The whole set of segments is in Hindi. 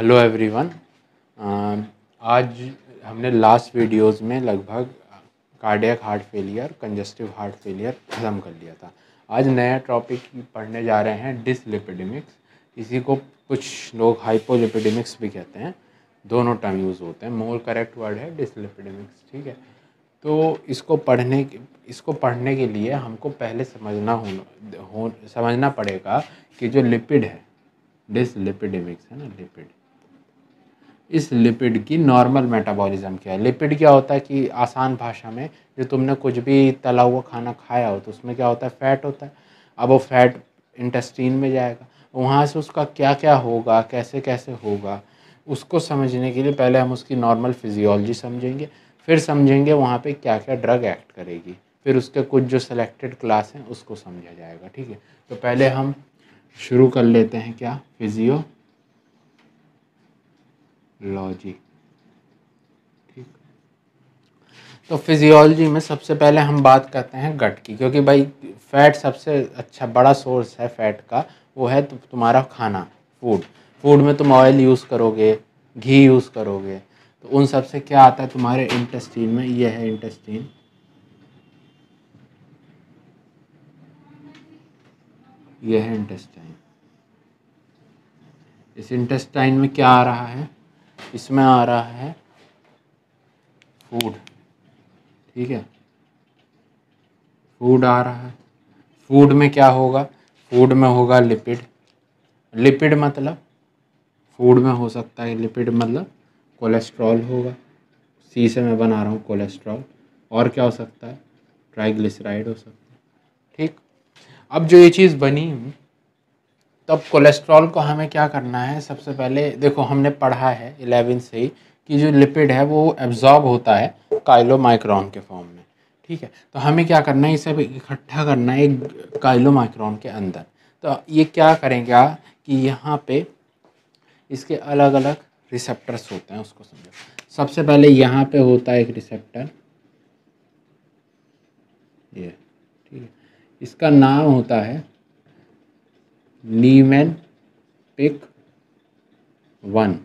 हेलो एवरीवन um, आज हमने लास्ट वीडियोस में लगभग cardiac heart failure congestive heart failure ख़त्म कर लिया था आज नया टॉपिक पढ़ने जा रहे हैं डिसलिपिडेमिक्स इसी को कुछ लोग हाइपोलिपिडेमिक्स भी कहते हैं दोनों टर्म यूज़ होते हैं मोर करेक्ट वर्ड है डिसलिपिडेमिक्स ठीक है तो इसको पढ़ने इसको पढ़ने के लिए हमको पहले समझना होना हो समझना पड़ेगा कि जो लिपिड है डिसलिपिडेमिक्स है ना लिपिड इस लिपिड की नॉर्मल मेटाबॉलिज्म क्या है लिपिड क्या होता है कि आसान भाषा में जो तुमने कुछ भी तला हुआ खाना खाया हो तो उसमें क्या होता है फैट होता है अब वो फैट इंटेस्टीन में जाएगा वहाँ से उसका क्या क्या होगा कैसे कैसे होगा उसको समझने के लिए पहले हम उसकी नॉर्मल फिजियोलॉजी समझेंगे फिर समझेंगे वहाँ पे क्या क्या ड्रग एक्ट करेगी फिर उसके कुछ जो सिलेक्टेड क्लास हैं उसको समझा जाएगा ठीक है तो पहले हम शुरू कर लेते हैं क्या फिजियो फिजियोलॉजी ठीक तो फिजियोलॉजी में सबसे पहले हम बात करते हैं गट की क्योंकि भाई फैट सबसे अच्छा बड़ा सोर्स है फैट का वो है तुम्हारा खाना फूड फूड में तुम ऑयल यूज़ करोगे घी यूज़ करोगे तो उन सब से क्या आता है तुम्हारे इंटेस्टीन में ये है इंटेस्टीन ये है इंटेस्टाइन इस इंटेस्टाइन में क्या आ रहा है इसमें आ रहा है फूड ठीक है फूड आ रहा है फूड में क्या होगा फूड में होगा लिपिड लिपिड मतलब फूड में हो सकता है लिपिड मतलब कोलेस्ट्रॉल होगा सी से मैं बना रहा हूँ कोलेस्ट्रॉल और क्या हो सकता है ट्राइग्लिसराइड हो सकता है ठीक अब जो ये चीज़ बनी तब कोलेस्ट्रॉल को हमें क्या करना है सबसे पहले देखो हमने पढ़ा है इलेवन से ही कि जो लिपिड है वो एब्जॉर्ब होता है काइलो माइक्रॉन के फॉर्म में ठीक है तो हमें क्या करना है इसे इकट्ठा करना है एक काइलो माइक्रॉन के अंदर तो ये क्या करेंगे कि यहाँ पे इसके अलग अलग रिसेप्टर्स होते हैं उसको समझो सबसे पहले यहाँ पे होता है एक रिसेप्टर ये ठीक है इसका नाम होता है Niemann Pick one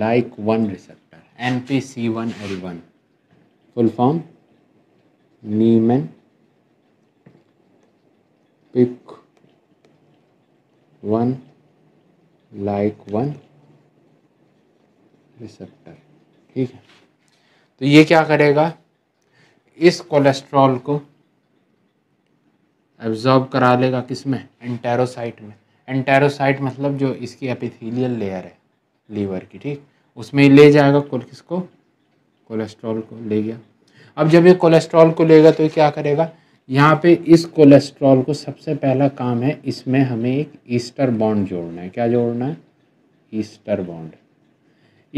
like one receptor N P C one L one full form Niemann Pick one like one receptor ठीक है तो ये क्या करेगा इस कोलेस्ट्रॉल को एब्जॉर्ब करा लेगा किस में एंटेरोसाइट में एंटेरोसाइट मतलब जो इसकी एपिथीलियल लेयर है लीवर की ठीक उसमें ही ले जाएगा किस किसको कोलेस्ट्रॉल को ले गया अब जब ये कोलेस्ट्रॉल को लेगा तो ये क्या करेगा यहाँ पे इस कोलेस्ट्रॉल को सबसे पहला काम है इसमें हमें एक ईस्टर बॉन्ड जोड़ना है क्या जोड़ना है ईस्टर बॉन्ड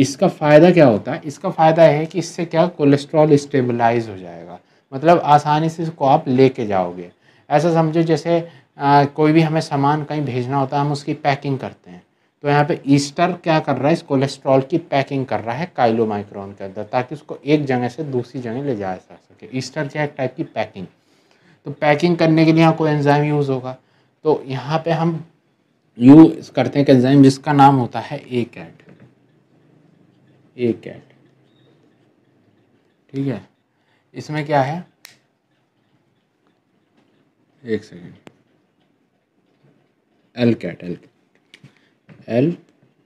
इसका फ़ायदा क्या होता है इसका फ़ायदा है कि इससे क्या कोलेस्ट्रॉल स्टेबलाइज हो जाएगा मतलब आसानी से इसको आप लेके जाओगे ऐसा समझो जैसे आ, कोई भी हमें सामान कहीं भेजना होता है हम उसकी पैकिंग करते हैं तो यहाँ पे ईस्टर क्या कर रहा है इस कोलेस्ट्रॉल की पैकिंग कर रहा है काइलो माइक्रोन के अंदर ताकि उसको एक जगह से दूसरी जगह ले जाया जा सके ईस्टर क्या है टाइप की पैकिंग तो पैकिंग करने के लिए यहाँ कोई एंजाइम यूज़ होगा तो यहाँ पे हम यूज़ करते हैं एक एंजाइम जिसका नाम होता है ए कैट ए कैट ठीक है इसमें क्या है एक second L cat L L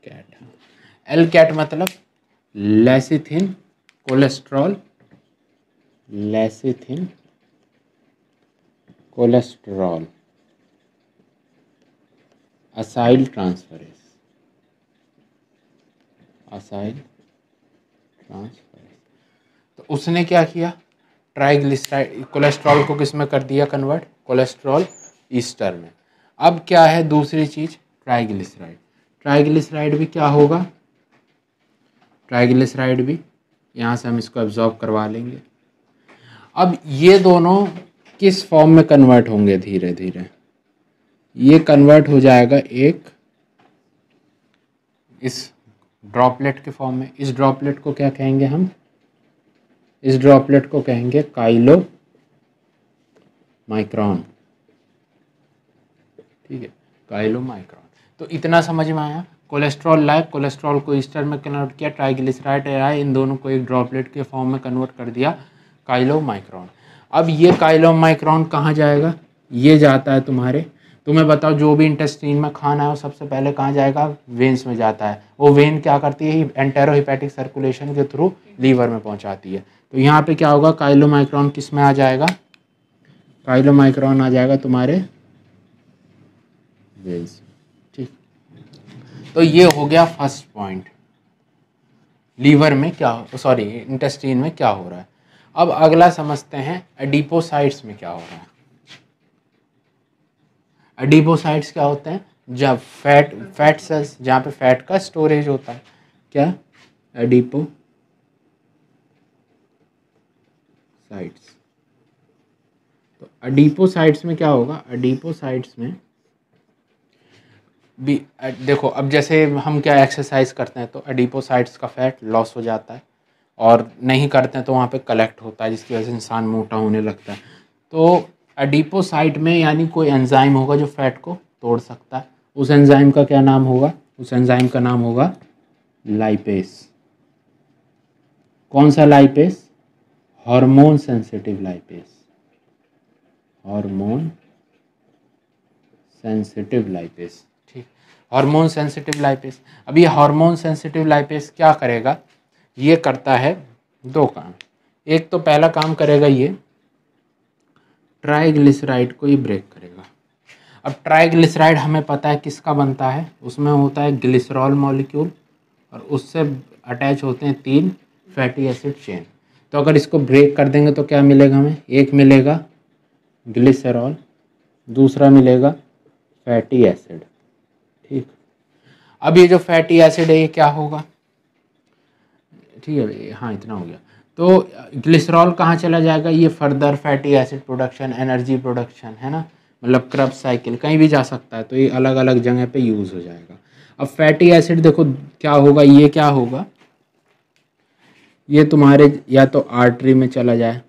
cat L cat मतलब lecithin cholesterol lecithin cholesterol acyl transferase acyl transferase तो उसने क्या किया ट्राइग्लिसराइड कोलेस्ट्रॉल को किसमें कर दिया कन्वर्ट कोलेस्ट्रॉल ईस्टर में अब क्या है दूसरी चीज़ ट्राइग्लिसराइड ट्राइग्लिसराइड भी क्या होगा ट्राइग्लिसराइड भी यहाँ से हम इसको एब्जॉर्ब करवा लेंगे अब ये दोनों किस फॉर्म में कन्वर्ट होंगे धीरे धीरे ये कन्वर्ट हो जाएगा एक इस ड्रॉपलेट के फॉर्म में इस ड्रॉपलेट को क्या कहेंगे हम इस ड्रॉपलेट को कहेंगे काइलो माइक्रॉन ठीक है काइलो माइक्रॉन तो इतना समझ में आया कोलेस्ट्रॉल लाइक कोलेस्ट्रॉल को ईस्टर में कन्वर्ट किया ट्राइग्लिसराइड आया इन दोनों को एक ड्रॉपलेट के फॉर्म में कन्वर्ट कर दिया काइलो माइक्रॉन अब ये काइलो माइक्रॉन कहाँ जाएगा ये जाता है तुम्हारे तुम्हें तो बताओ जो भी इंटेस्टिन में खाना है वो सबसे पहले कहाँ जाएगा वेन्स में जाता है वो वेन क्या करती है एंटेरोपैटिक सर्कुलेशन के थ्रू लीवर में पहुँचाती है तो यहाँ पे क्या होगा काइलो माइक्रॉन किस में आ जाएगा काइलो माइक्रॉन आ जाएगा तुम्हारे ठीक तो ये हो गया फर्स्ट पॉइंट लीवर में क्या सॉरी इंटेस्टीन में क्या हो रहा है अब अगला समझते हैं एडिपोसाइट्स में क्या हो रहा है एडिपोसाइट्स क्या होते हैं जब फैट फैट सेल्स जहाँ पे फैट का स्टोरेज होता है क्या एडिपो साइट्स अडीपोसाइट्स में क्या होगा अडीपोसाइट्स में भी देखो अब जैसे हम क्या एक्सरसाइज करते हैं तो अडीपोसाइट्स का फैट लॉस हो जाता है और नहीं करते हैं तो वहाँ पे कलेक्ट होता है जिसकी वजह से इंसान मोटा होने लगता है तो अडीपोसाइट में यानी कोई एंजाइम होगा जो फैट को तोड़ सकता है उस एंजाइम का क्या नाम होगा उस एंजाइम का नाम होगा लाइपेस कौन सा lipase hormone sensitive lipase hormone sensitive lipase ठीक हार्मोन सेंसिटिव लाइपेस अब ये हार्मोन सेंसिटिव लाइपेस क्या करेगा ये करता है दो काम एक तो पहला काम करेगा ये ट्राइग्लिसराइड को ये ब्रेक करेगा अब ट्राइग्लिसराइड हमें पता है किसका बनता है उसमें होता है ग्लिसरॉल मॉलिक्यूल और उससे अटैच होते हैं तीन फैटी एसिड चेन तो अगर इसको ब्रेक कर देंगे तो क्या मिलेगा हमें एक मिलेगा ग्लिसरॉल दूसरा मिलेगा फैटी एसिड ठीक अब ये जो फैटी एसिड है ये क्या होगा ठीक है हाँ इतना हो गया तो ग्लिसरॉल कहाँ चला जाएगा ये further fatty acid production energy production है ना मतलब क्रब साइकिल कहीं भी जा सकता है तो ये अलग अलग जगह पे यूज़ हो जाएगा अब फैटी एसिड देखो क्या होगा ये क्या होगा ये तुम्हारे या तो आर्टरी में चला जाए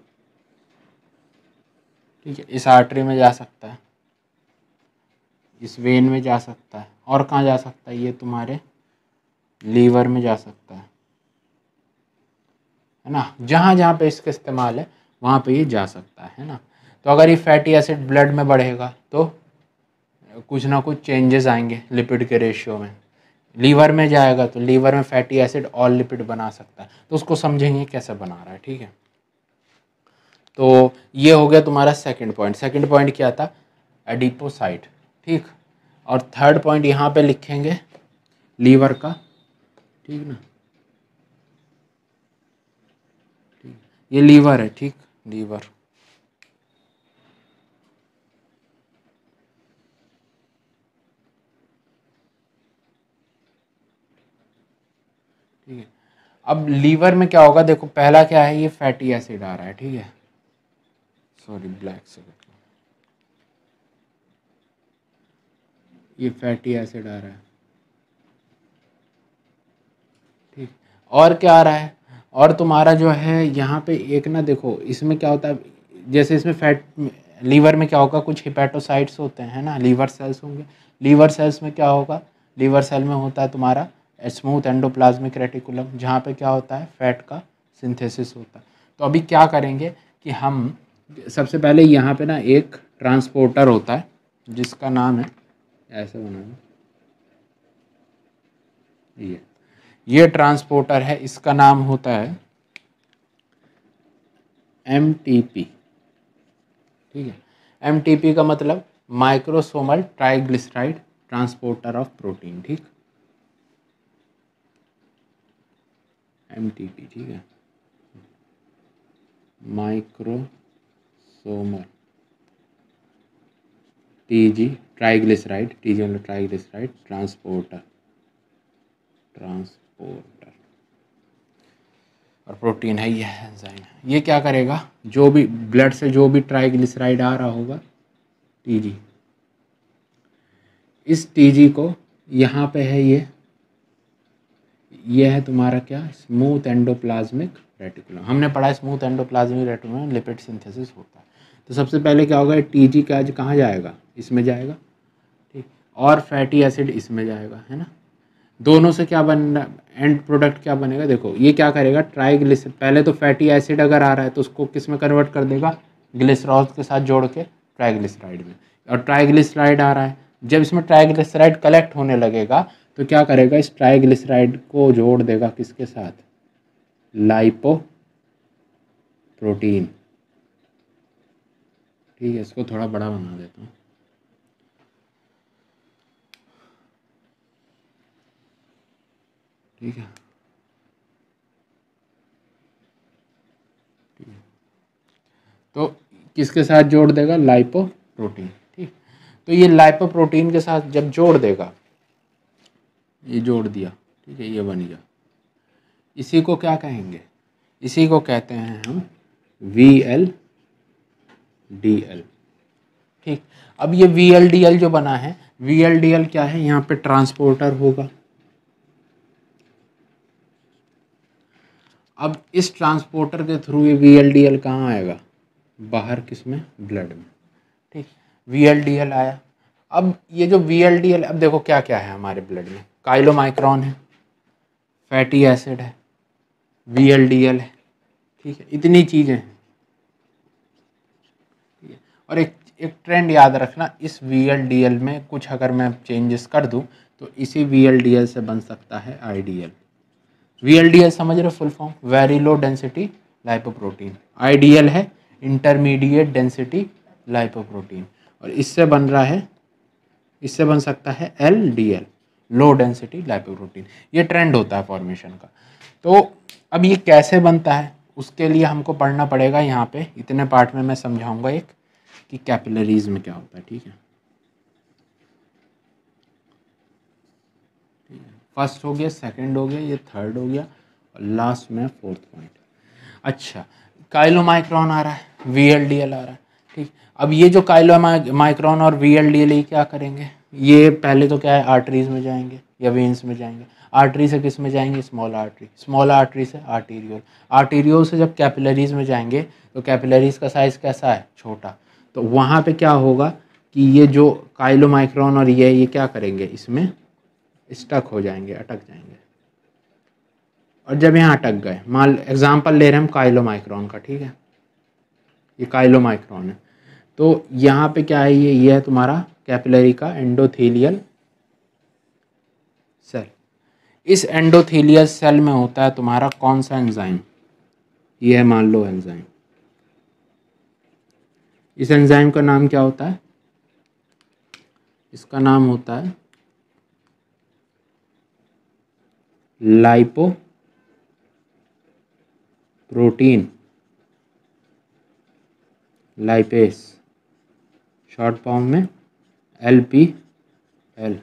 ठीक है इस आर्टरी में जा सकता है इस वेन में जा सकता है और कहाँ जा सकता है ये तुम्हारे लीवर में जा सकता है है ना जहाँ जहाँ पे इसका इस्तेमाल है वहाँ पे ये जा सकता है ना तो अगर ये फैटी एसिड ब्लड में बढ़ेगा तो कुछ ना कुछ चेंजेस आएंगे लिपिड के रेशियो में लीवर में जाएगा तो लीवर में फैटी एसिड और लिपिड बना सकता है तो उसको समझेंगे कैसे बना रहा है ठीक है तो ये हो गया तुम्हारा सेकंड पॉइंट सेकंड पॉइंट क्या था एडिपोसाइट ठीक और थर्ड पॉइंट यहाँ पे लिखेंगे लीवर का ठीक ना ठीक ये लीवर है ठीक लीवर ठीक है अब लीवर में क्या होगा देखो पहला क्या है ये फैटी एसिड आ रहा है ठीक है सॉरी ब्लैक सिलिकॉन ये फैटी एसिड आ रहा है ठीक और क्या आ रहा है और तुम्हारा जो है यहाँ पे एक ना देखो इसमें क्या होता है जैसे इसमें फैट लीवर में क्या होगा कुछ हिपेटोसाइट्स होते हैं ना लीवर सेल्स होंगे लीवर सेल्स में क्या होगा लीवर सेल में होता है तुम्हारा स्मूथ एंडोप्लाज्मिक रेटिकुलम जहाँ पे क्या होता है फैट का सिंथेसिस होता है तो अभी क्या करेंगे कि हम सबसे पहले यहाँ पे ना एक ट्रांसपोर्टर होता है जिसका नाम है ऐसे बनाना ये ये ट्रांसपोर्टर है इसका नाम होता है एम ठीक है एम का मतलब microsomal triglyceride transporter of protein ठीक एम ठीक है microsomal TG triglyceride TG मतलब ट्राइग्लिसराइड ट्रांसपोर्टर ट्रांसपोर्टर और प्रोटीन है ये एंजाइम ये क्या करेगा जो भी ब्लड से जो भी ट्राइग्लिसराइड आ रहा होगा टीजी इस टीजी को यहाँ पे है ये ये है तुम्हारा क्या स्मूथ एंडोप्लाज्मिक रेटिकुलम हमने पढ़ा smooth endoplasmic reticulum lipid synthesis होता है तो सबसे पहले क्या होगा टी जी का कहाँ जाएगा इसमें जाएगा ठीक और फैटी एसिड इसमें जाएगा है ना दोनों से क्या बन एंड प्रोडक्ट क्या बनेगा देखो ये क्या करेगा ट्राईग्लिसर पहले तो फैटी एसिड अगर आ रहा है तो उसको किस में कन्वर्ट कर देगा ग्लिसरॉल के साथ जोड़ के ट्राइग्लिसराइड में और ट्राइग्लिसराइड आ रहा है जब इसमें ट्राइग्लिसराइड कलेक्ट होने लगेगा तो क्या करेगा इस ट्राइग्लिसराइड को जोड़ देगा किसके साथ लाइपो प्रोटीन ठीक है इसको थोड़ा बड़ा बना देता हूँ ठीक है ठीक है तो किसके साथ जोड़ देगा लाइपो प्रोटीन ठीक तो ये लाइपो प्रोटीन के साथ जब जोड़ देगा ये जोड़ दिया ठीक है ये बन गया इसी को क्या कहेंगे इसी को कहते हैं हम वी एल डी एल ठीक अब ये वी एल डी एल जो बना है वी एल डी एल क्या है यहाँ पे ट्रांसपोर्टर होगा अब इस ट्रांसपोर्टर के थ्रू ये वी एल डी एल कहाँ आएगा बाहर किस में ब्लड में ठीक वी एल डी एल आया अब ये जो वी एल डी एल अब देखो क्या क्या है हमारे ब्लड में काइलोमाइक्रॉन है फैटी एसिड है वी एल डी एल है ठीक है इतनी चीज़ें हैं और एक एक ट्रेंड याद रखना इस वी एल डी एल में कुछ अगर मैं चेंजेस कर दूँ तो इसी वी एल डी एल से बन सकता है I D L V L D L समझ रहे full form very low density lipoprotein I D L है इंटरमीडिएट डेंसिटी लाइपोप्रोटीन और इससे बन रहा है इससे बन सकता है L D L low density lipoprotein ये ट्रेंड होता है फॉर्मेशन का तो अब ये कैसे बनता है उसके लिए हमको पढ़ना पड़ेगा यहाँ पे इतने पार्ट में मैं समझाऊंगा एक कि कैपिलरीज में क्या होता है ठीक है फर्स्ट हो गया सेकंड हो गया ये थर्ड हो गया और लास्ट में फोर्थ पॉइंट अच्छा काइलो माइक्रॉन आ रहा है वी एल डी एल आ रहा है ठीक अब ये जो काइलो माइक्रॉन और वी एल डी एल ये क्या करेंगे ये पहले तो क्या है आर्टरीज में जाएंगे या वेंस में जाएंगे आर्टरी से किस में जाएंगे स्मॉल आर्टरी स्मॉल आर्टरी से आर्टीरियोल आर्टीरियोल से जब कैपिलरीज में जाएंगे तो कैपिलरीज का साइज़ कैसा है छोटा तो वहाँ पे क्या होगा कि ये जो माइक्रोन और ये ये क्या करेंगे इसमें स्टक हो जाएंगे अटक जाएंगे और जब यहाँ अटक गए मान एग्ज़ाम्पल ले रहे हैं हम काइलोमाइक्रोन का ठीक है ये काइलोमाइक्रोन है तो यहाँ पे क्या है ये ये है तुम्हारा कैपिलरी का एंडोथेलियल सेल इस एंडोथेलियल सेल में होता है तुम्हारा कौन सा एंजाइम ये है मान लो एंजाइम इस एंजाइम का नाम क्या होता है इसका नाम होता है lipoprotein lipase short form में L P L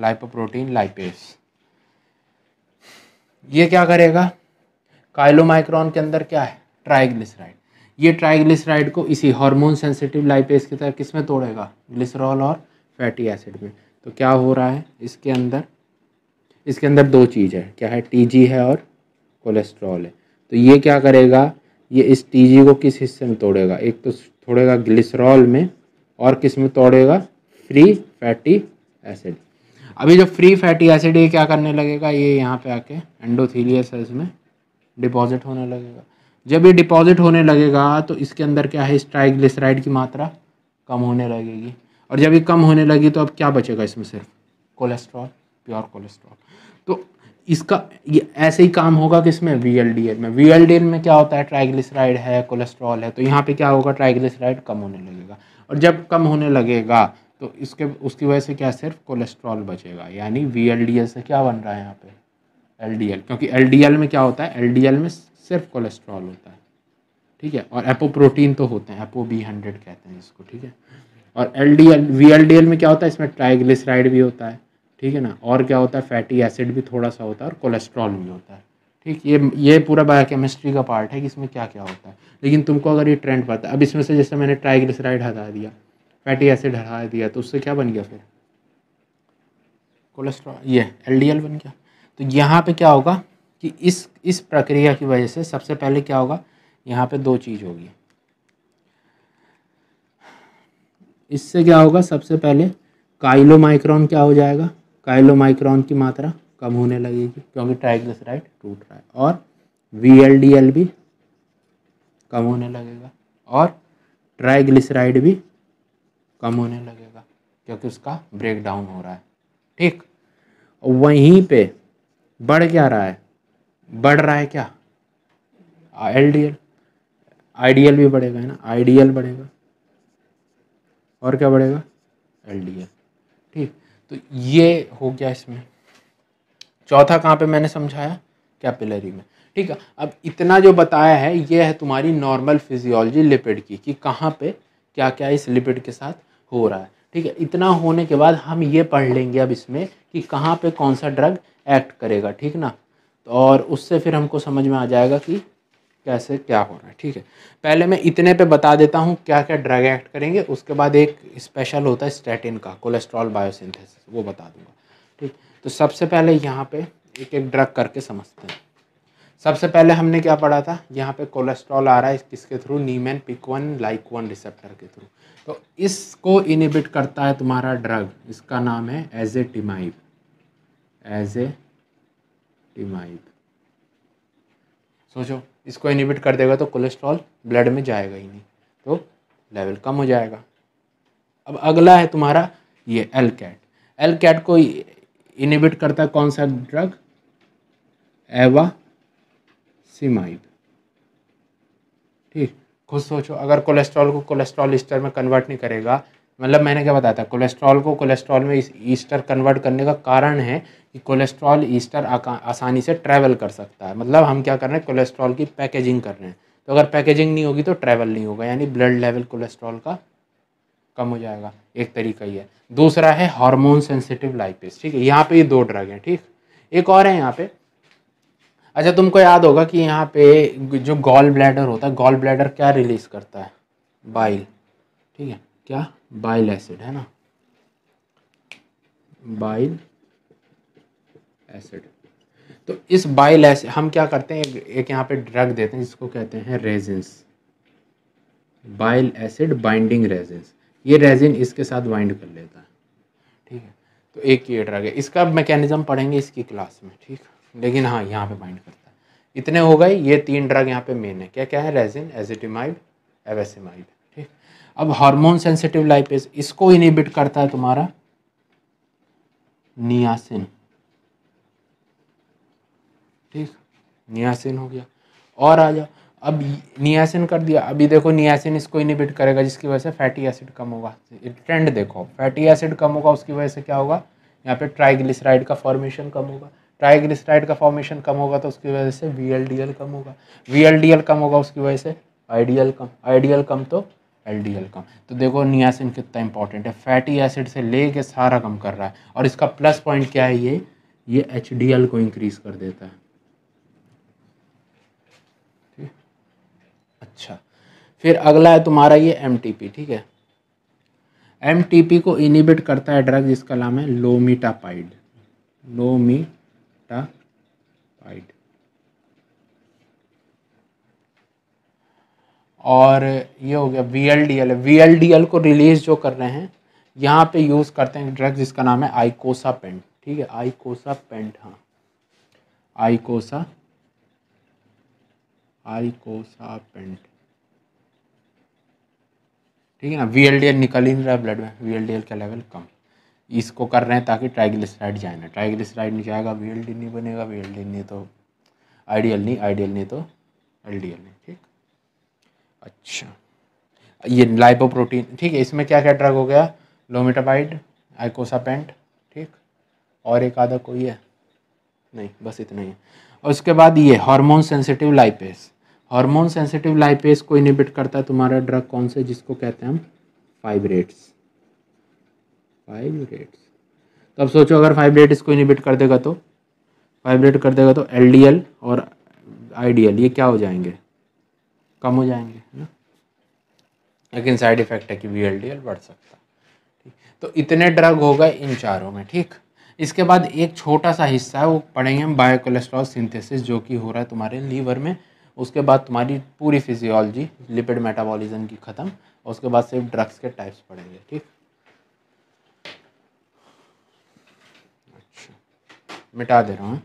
lipoprotein lipase ये क्या करेगा काइलोमाइक्रॉन के अंदर क्या है ट्राइग्लिसराइड ये ट्राइग्लिसराइड को इसी हार्मोन सेंसिटिव लाइपेस की तरह किस में तोड़ेगा ग्लिसरॉल और फैटी एसिड में तो क्या हो रहा है इसके अंदर इसके अंदर दो चीज़ है क्या है टीजी है और कोलेस्ट्रॉल है तो ये क्या करेगा ये इस टीजी को किस हिस्से में तोड़ेगा एक तो तोड़ेगा ग्लिसरॉल में और किस में तोड़ेगा फ्री फैटी एसिड अभी जो फ्री फैटी एसिड ये क्या करने लगेगा ये यहाँ पे आके एंडोथीलिया सेल्स में डिपॉजिट होने लगेगा जब ये डिपॉजिट होने लगेगा तो इसके अंदर क्या है स्ट्राइग्लिसराइड की मात्रा कम होने लगेगी और जब ये कम होने लगी तो अब क्या बचेगा इसमें सिर्फ कोलेस्ट्रॉल प्योर कोलेस्ट्रॉल तो इसका ये ऐसे ही काम होगा कि इसमें वी में वी में क्या होता है ट्राइग्लिसराइड है कोलेस्ट्रॉल है तो यहाँ पे क्या होगा ट्राइग्लिसराइड कम होने लगेगा और जब कम होने लगेगा तो इसके उसकी वजह से क्या सिर्फ कोलेस्ट्रॉल बचेगा यानी वी से क्या बन रहा है यहाँ पे एल क्योंकि एल में क्या होता है एल में सिर्फ कोलेस्ट्रॉल होता है ठीक है और एपोप्रोटीन तो होते हैं एपो बी हंड्रेड कहते हैं इसको ठीक है और L D L V L D L में क्या होता है इसमें ट्राइग्लिसराइड भी होता है ठीक है ना और क्या होता है फैटी एसिड भी थोड़ा सा होता है और कोलेस्ट्रॉल भी होता है ठीक ये ये पूरा बायोकेमिस्ट्री का पार्ट है कि इसमें क्या क्या होता है लेकिन तुमको अगर ये ट्रेंड पता है अब इसमें से जैसे मैंने ट्राइग्लिसराइड हटा दिया फैटी एसिड हटा दिया तो उससे क्या बन गया फिर कोलेस्ट्रॉल ये एल बन गया तो यहाँ पर क्या होगा कि इस इस प्रक्रिया की वजह से सबसे पहले क्या होगा यहाँ पे दो चीज़ होगी इससे क्या होगा सबसे पहले काइलो माइक्रॉन क्या हो जाएगा काइलो माइक्रॉन की मात्रा कम होने लगेगी क्योंकि ट्राइग्लिसराइड टूट रहा है और वी एल डी एल भी कम होने लगेगा और ट्राइग्लिसराइड भी कम होने लगेगा क्योंकि उसका ब्रेक डाउन हो रहा है ठीक वहीं पे बढ़ क्या रहा है बढ़ रहा है क्या एल डी एल आइडियल भी बढ़ेगा है ना आईडीएल बढ़ेगा और क्या बढ़ेगा एल डी एल ठीक तो ये हो गया इसमें चौथा कहाँ पे मैंने समझाया कैपिलरी में ठीक है अब इतना जो बताया है ये है तुम्हारी नॉर्मल फिजियोलॉजी लिपिड की कि कहाँ पे क्या क्या इस लिपिड के साथ हो रहा है ठीक है इतना होने के बाद हम ये पढ़ लेंगे अब इसमें कि कहाँ पे कौन सा ड्रग एक्ट करेगा ठीक ना और उससे फिर हमको समझ में आ जाएगा कि कैसे क्या हो रहा है ठीक है पहले मैं इतने पे बता देता हूँ क्या क्या ड्रग एक्ट करेंगे उसके बाद एक स्पेशल होता है स्टेटिन का कोलेस्ट्रॉल बायोसिंथेसिस वो बता दूंगा ठीक तो सबसे पहले यहाँ पे एक एक ड्रग करके समझते हैं सबसे पहले हमने क्या पढ़ा था यहाँ पे कोलेस्ट्रॉल आ रहा है किसके थ्रू नीमेन लाइक वन रिसेप्टर के थ्रू तो इसको इनिबिट करता है तुम्हारा ड्रग इसका नाम है एजेटिमाइब ए डिमाइब सोचो इसको इनिबिट कर देगा तो कोलेस्ट्रॉल ब्लड में जाएगा ही नहीं तो लेवल कम हो जाएगा अब अगला है तुम्हारा ये एल कैट एल कैट को इनिबिट करता है कौन सा ड्रग एवा सिमाइड ठीक खुद सोचो अगर कोलेस्ट्रॉल को कोलेस्ट्रॉल स्टर में कन्वर्ट नहीं करेगा मतलब मैंने क्या बताया था कोलेस्ट्रॉल को कोलेस्ट्रॉल में ईस्टर कन्वर्ट करने का कारण है कि कोलेस्ट्रॉल ईस्टर आसानी से ट्रैवल कर सकता है मतलब हम क्या कर रहे हैं कोलेस्ट्रॉल की पैकेजिंग कर रहे हैं तो अगर पैकेजिंग नहीं होगी तो ट्रैवल नहीं होगा यानी ब्लड लेवल कोलेस्ट्रॉल का कम हो जाएगा एक तरीका ही है दूसरा है हार्मोन सेंसिटिव लाइपेज ठीक है यहाँ पे ये दो ड्रग हैं ठीक एक और है यहाँ पे अच्छा तुमको याद होगा कि यहाँ पे जो गॉल ब्लैडर होता है गॉल ब्लैडर क्या रिलीज़ करता है बाइल ठीक है क्या बाइल एसिड है ना बाइल एसिड तो इस बाइल एसिड हम क्या करते हैं एक यहाँ पे ड्रग देते हैं जिसको कहते हैं resins bile acid binding resins ये रेजिन इसके साथ बाइंड कर लेता है ठीक है तो एक ये ड्रग है इसका मैकेनिज्म पढ़ेंगे इसकी क्लास में ठीक लेकिन हाँ यहाँ पे बाइंड करता है इतने हो गए ये तीन ड्रग यहाँ पे मेन है क्या क्या है रेजिन एजिटिमाइड एवेसिमाइड अब हार्मोन सेंसिटिव लाइपेज इसको इनिबिट करता है तुम्हारा नियासिन ठीक नियासिन हो गया और आ जाओ अब नियासिन कर दिया अभी देखो नियासिन इसको इनिबिट करेगा जिसकी वजह से फैटी एसिड कम होगा ट्रेंड देखो फैटी एसिड कम होगा उसकी वजह से क्या होगा यहाँ पे ट्राइग्लिसराइड का फॉर्मेशन कम होगा ट्राइग्लिसराइड का फॉर्मेशन कम होगा तो उसकी वजह से वी कम होगा वी कम होगा उसकी वजह से आइडियल कम आइडियल कम तो एल का तो देखो नियासिन कितना इंपॉर्टेंट है फैटी एसिड से ले के सारा कम कर रहा है और इसका प्लस पॉइंट क्या है ये ये एच को इंक्रीज कर देता है ठीक अच्छा फिर अगला है तुम्हारा ये एम ठीक है एम को इनिबिट करता है ड्रग जिसका नाम है लोमीटापाइड लोमीटापाइड और ये हो गया V L D L V L D L को रिलीज़ जो कर रहे हैं यहाँ पे यूज़ करते हैं ड्रग जिसका नाम है आइकोसा पेंट ठीक है आइकोसा पेंट हाँ आइकोसा आइकोसा पेंट ठीक है ना वी एल डी एल निकल ही नहीं रहा ब्लड में वी एल डी एल का लेवल कम इसको कर रहे हैं ताकि ट्राइग्लिसराइड जाए ना ट्राइग्लिसराइड नहीं जाएगा वी एल डी नहीं बनेगा वी एल डी नहीं तो आइडियल नहीं आइडियल नहीं तो एल डी एल नहीं ठीक अच्छा ये लाइपोप्रोटीन ठीक है इसमें क्या क्या ड्रग हो गया आइकोसा आइकोसापेंट ठीक और एक आधा कोई है नहीं बस इतना ही है और उसके बाद ये hormone sensitive lipase hormone sensitive lipase को इनिबिट करता है तुम्हारा ड्रग कौन से जिसको कहते हैं हम फाइब्रेट्स फाइब्रेट्स तो अब सोचो अगर फाइब्रेट इसको इनिबिट कर देगा तो फाइब्रेट कर देगा तो एल और आईडीएल ये क्या हो जाएंगे कम हो जाएंगे है ना लेकिन साइड इफ़ेक्ट है कि वी बढ़ सकता ठीक तो इतने ड्रग हो गए इन चारों में ठीक इसके बाद एक छोटा सा हिस्सा है वो पढ़ेंगे हम बायो कोलेस्ट्रॉल सिंथेसिस जो कि हो रहा है तुम्हारे लीवर में उसके बाद तुम्हारी पूरी फिजियोलॉजी लिपिड मेटाबॉलिज्म की ख़त्म और उसके बाद सिर्फ ड्रग्स के टाइप्स पढ़ेंगे ठीक अच्छा मिटा दे रहा हूँ हाँ?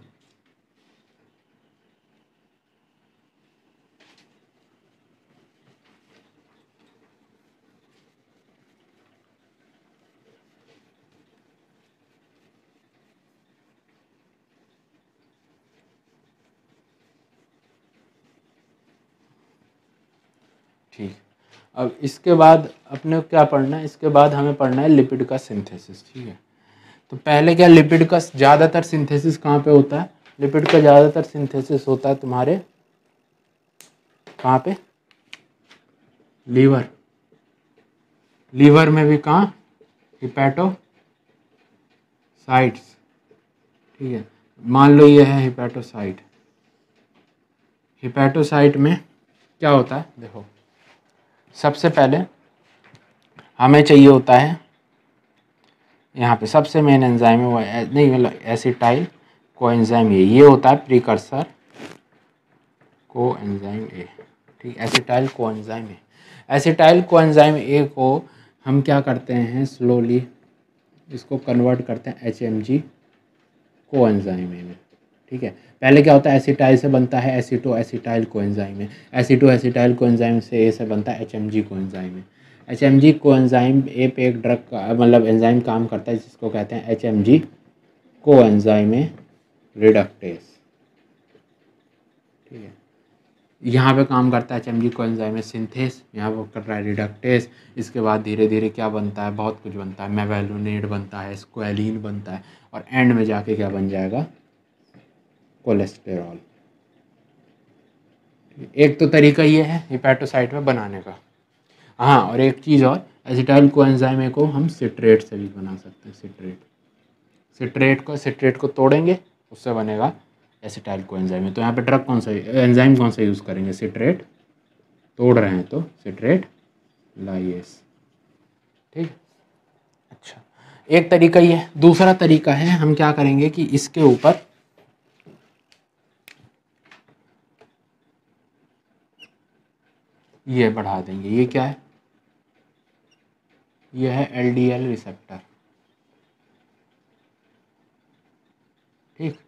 ठीक अब इसके बाद अपने क्या पढ़ना है इसके बाद हमें पढ़ना है लिपिड का सिंथेसिस ठीक है तो पहले क्या लिपिड का ज़्यादातर सिंथेसिस कहाँ पे होता है लिपिड का ज़्यादातर सिंथेसिस होता है तुम्हारे कहाँ पे लीवर लीवर में भी कहाँ साइट्स ठीक है मान लो ये है हिपैटोसाइट हिपैटोसाइट में क्या होता है देखो सबसे पहले हमें चाहिए होता है यहाँ पे सबसे मेन एंजाइम है वो ए, नहीं मतलब एसिटाइल को एंजाइम ये ये होता है प्रीकर्सर को एंजाइम ए ठीक acetyl coenzyme A acetyl coenzyme A को हम क्या करते हैं स्लोली इसको कन्वर्ट करते हैं एच एम जी को एंजाइम ए में ठीक है पहले क्या होता है एसिटाइल से बनता है एसिटो एसिटाइल कोएंजाइम है एसिटो एसिटाइल कोएंजाइम से ए से बनता है एच एम जी कोएंजाइम है H M G coenzyme A पे एक ड्रग का मतलब एंजाइम काम करता है जिसको कहते हैं H M G coenzyme reductase ठीक है यहाँ पे काम करता है H M G coenzyme synthase यहाँ पर कर रहा है रिडक्टेस इसके बाद धीरे धीरे क्या बनता है बहुत कुछ बनता है मेवेलोनेट बनता है स्क्वेलिन बनता है और एंड में जाके क्या बन जाएगा कोलेस्टेरॉल एक तो तरीका ये है हिपैटोसाइट में बनाने का हाँ और एक चीज़ और एसिटाइल को एंजाइमे को हम सिट्रेट से भी बना सकते हैं सिट्रेट सिट्रेट को सिट्रेट को तोड़ेंगे उससे बनेगा एसिटाइल को तो यहाँ पे ड्रग कौन सा एंजाइम कौन सा यूज़ करेंगे सिट्रेट तोड़ रहे हैं तो सिट्रेट लाइएस ठीक अच्छा एक तरीका ये दूसरा तरीका है हम क्या करेंगे कि इसके ऊपर ये बढ़ा देंगे ये क्या है यह है एल डी एल रिसेप्टर ठीक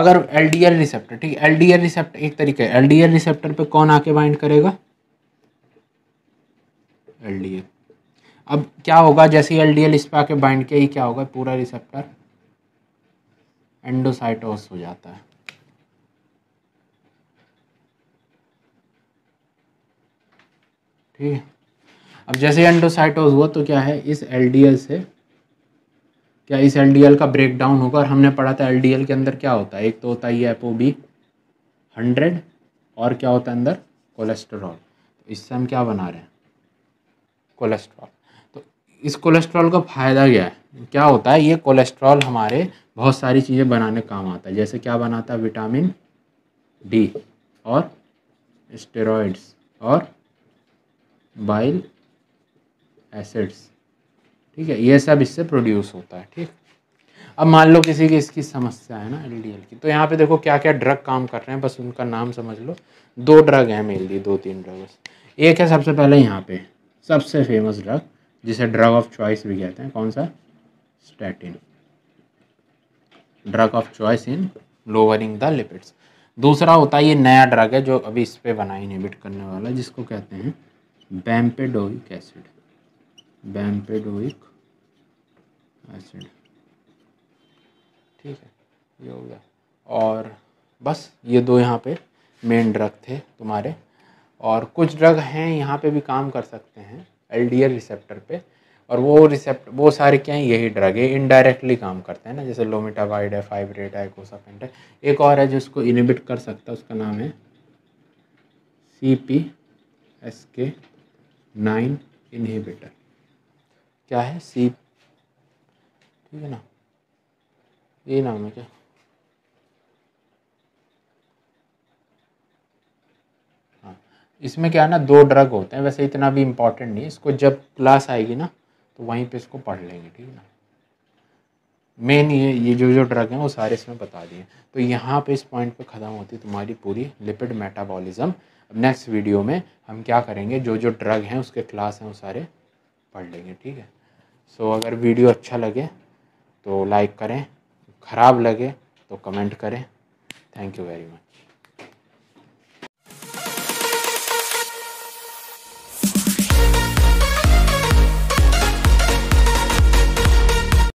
अगर एल डी एल रिसेप्टर ठीक एल डी एल रिसेप्टर एक तरीका है एल डी एल रिसेप्टर पे कौन आके बाइंड करेगा एल डी एल अब क्या होगा जैसे एल डी एल इस पर आके बाइंड किया ये क्या होगा पूरा रिसेप्टर एंडोसाइटोस हो जाता है ठीक है अब जैसे एंडोसाइटोज हुआ तो क्या है इस एल से क्या इस एल का ब्रेक डाउन होगा और हमने पढ़ा था एल के अंदर क्या होता है एक तो होता है ये एपो बी हंड्रेड और क्या होता है अंदर कोलेस्ट्रॉल तो इससे हम क्या बना रहे हैं कोलेस्ट्रॉल तो इस कोलेस्ट्रॉल का फ़ायदा क्या है क्या होता है ये कोलेस्ट्रॉल हमारे बहुत सारी चीज़ें बनाने काम आता है जैसे क्या बनाता है विटामिन डी और स्टेरॉइड्स और बाइल एसिड्स ठीक है ये सब इससे प्रोड्यूस होता है ठीक अब मान लो किसी की इसकी समस्या है ना एलडीएल की तो यहाँ पे देखो क्या क्या ड्रग काम कर रहे हैं बस उनका नाम समझ लो दो ड्रग हैं मेनली दो तीन ड्रग एक है सबसे पहले यहाँ पे सबसे फेमस ड्रग जिसे ड्रग ऑफ चॉइस भी कहते हैं कौन सा statin drug of choice in lowering the lipids दूसरा होता है ये नया ड्रग है जो अभी इस पर बना इनहिबिट करने वाला जिसको कहते हैं बैम्पेडोइक एसिड बैम्पेडोइक एसिड ठीक है ये हो गया और बस ये दो यहाँ पे मेन ड्रग थे तुम्हारे और कुछ ड्रग हैं यहाँ पे भी काम कर सकते हैं एल रिसेप्टर पे और वो रिसेप्ट वो सारे क्या हैं यही ड्रग है इनडायरेक्टली काम करते हैं ना जैसे लोमिटावाइड है फाइब्रेट है कोसापेंट है एक और है जो उसको इनिबिट कर सकता है उसका नाम है C P S K nine inhibitor क्या है सी ठीक है ना यही नाम है क्या हाँ इसमें क्या है ना दो ड्रग होते हैं वैसे इतना भी इम्पोर्टेंट नहीं है इसको जब क्लास आएगी ना तो वहीं पे इसको पढ़ लेंगे ठीक है ना मेन ये ये जो जो ड्रग हैं वो सारे इसमें बता दिए तो यहाँ पे इस पॉइंट पे ख़त्म होती है तुम्हारी पूरी लिपिड मेटाबॉलिज्म अब नेक्स्ट वीडियो में हम क्या करेंगे जो जो ड्रग हैं उसके क्लास हैं वो सारे पढ़ लेंगे ठीक है सो so, अगर वीडियो अच्छा लगे तो लाइक करें ख़राब लगे तो कमेंट करें थैंक यू वेरी मच